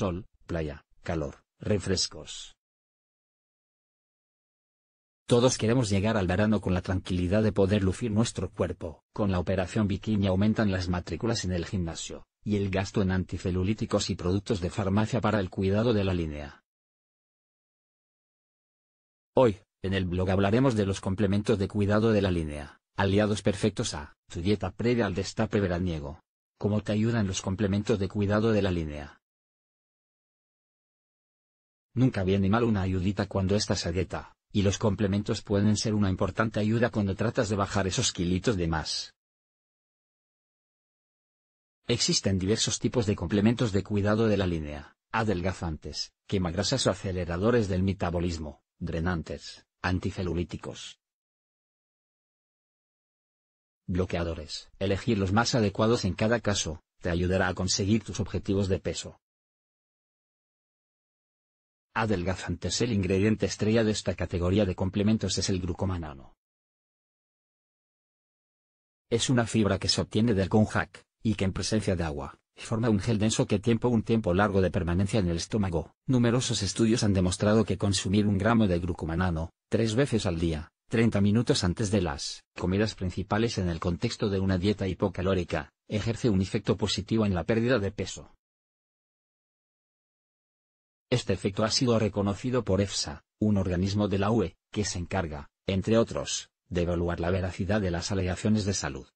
sol, playa, calor, refrescos. Todos queremos llegar al verano con la tranquilidad de poder lucir nuestro cuerpo. Con la operación bikini aumentan las matrículas en el gimnasio, y el gasto en anticelulíticos y productos de farmacia para el cuidado de la línea. Hoy, en el blog hablaremos de los complementos de cuidado de la línea, aliados perfectos a tu dieta previa al destape veraniego. ¿Cómo te ayudan los complementos de cuidado de la línea? Nunca viene mal una ayudita cuando estás a dieta, y los complementos pueden ser una importante ayuda cuando tratas de bajar esos kilitos de más. Existen diversos tipos de complementos de cuidado de la línea, adelgazantes, quemagrasas o aceleradores del metabolismo, drenantes, anticelulíticos. Bloqueadores. Elegir los más adecuados en cada caso, te ayudará a conseguir tus objetivos de peso. Adelgazantes El ingrediente estrella de esta categoría de complementos es el glucomanano. Es una fibra que se obtiene del konjac, y que en presencia de agua, forma un gel denso que tiempo un tiempo largo de permanencia en el estómago. Numerosos estudios han demostrado que consumir un gramo de glucomanano, tres veces al día, 30 minutos antes de las comidas principales en el contexto de una dieta hipocalórica, ejerce un efecto positivo en la pérdida de peso. Este efecto ha sido reconocido por EFSA, un organismo de la UE, que se encarga, entre otros, de evaluar la veracidad de las alegaciones de salud.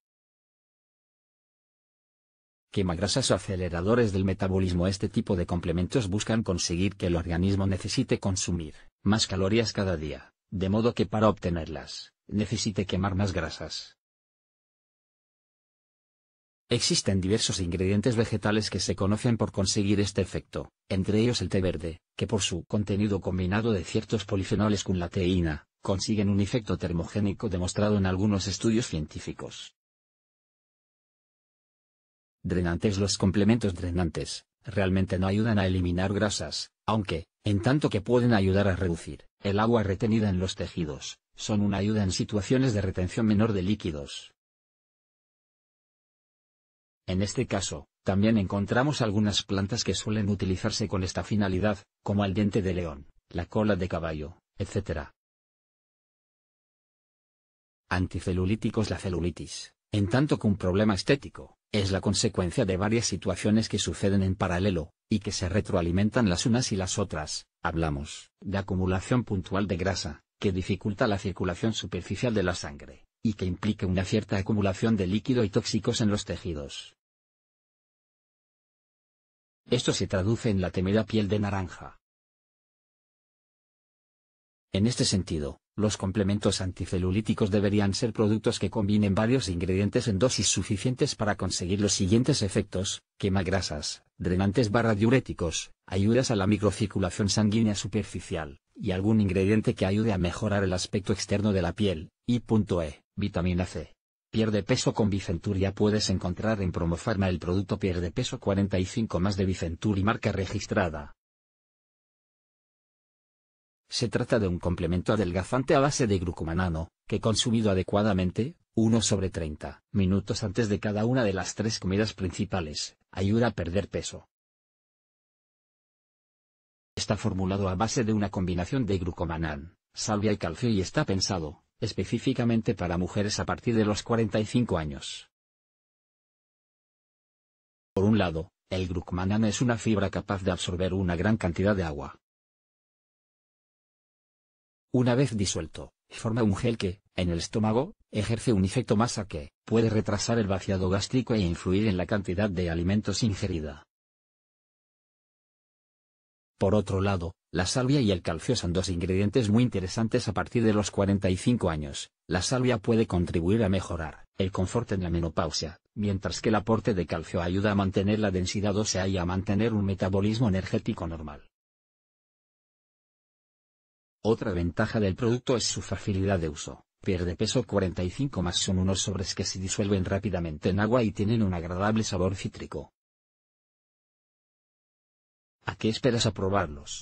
grasas o aceleradores del metabolismo Este tipo de complementos buscan conseguir que el organismo necesite consumir más calorías cada día, de modo que para obtenerlas, necesite quemar más grasas. Existen diversos ingredientes vegetales que se conocen por conseguir este efecto, entre ellos el té verde, que por su contenido combinado de ciertos polifenoles con la teína, consiguen un efecto termogénico demostrado en algunos estudios científicos. Drenantes Los complementos drenantes, realmente no ayudan a eliminar grasas, aunque, en tanto que pueden ayudar a reducir el agua retenida en los tejidos, son una ayuda en situaciones de retención menor de líquidos. En este caso, también encontramos algunas plantas que suelen utilizarse con esta finalidad, como el diente de león, la cola de caballo, etc. Anticelulíticos La celulitis, en tanto que un problema estético, es la consecuencia de varias situaciones que suceden en paralelo, y que se retroalimentan las unas y las otras. Hablamos de acumulación puntual de grasa, que dificulta la circulación superficial de la sangre, y que implique una cierta acumulación de líquido y tóxicos en los tejidos. Esto se traduce en la temida piel de naranja. En este sentido, los complementos anticelulíticos deberían ser productos que combinen varios ingredientes en dosis suficientes para conseguir los siguientes efectos, quema grasas, drenantes barra diuréticos, ayudas a la microcirculación sanguínea superficial, y algún ingrediente que ayude a mejorar el aspecto externo de la piel, y.e. Vitamina C. Pierde peso con Bicenturia. puedes encontrar en Promofarma el producto Pierde peso 45 más de bicenturia marca registrada. Se trata de un complemento adelgazante a base de glucomanano, que consumido adecuadamente, 1 sobre 30 minutos antes de cada una de las tres comidas principales, ayuda a perder peso. Está formulado a base de una combinación de glucomanán, salvia y calcio y está pensado, específicamente para mujeres a partir de los 45 años. Por un lado, el manana es una fibra capaz de absorber una gran cantidad de agua. Una vez disuelto, forma un gel que, en el estómago, ejerce un efecto masa que puede retrasar el vaciado gástrico e influir en la cantidad de alimentos ingerida. Por otro lado, la salvia y el calcio son dos ingredientes muy interesantes a partir de los 45 años. La salvia puede contribuir a mejorar el confort en la menopausia, mientras que el aporte de calcio ayuda a mantener la densidad ósea y a mantener un metabolismo energético normal. Otra ventaja del producto es su facilidad de uso. Pierde peso 45 más son unos sobres que se disuelven rápidamente en agua y tienen un agradable sabor cítrico. ¿A qué esperas aprobarnos?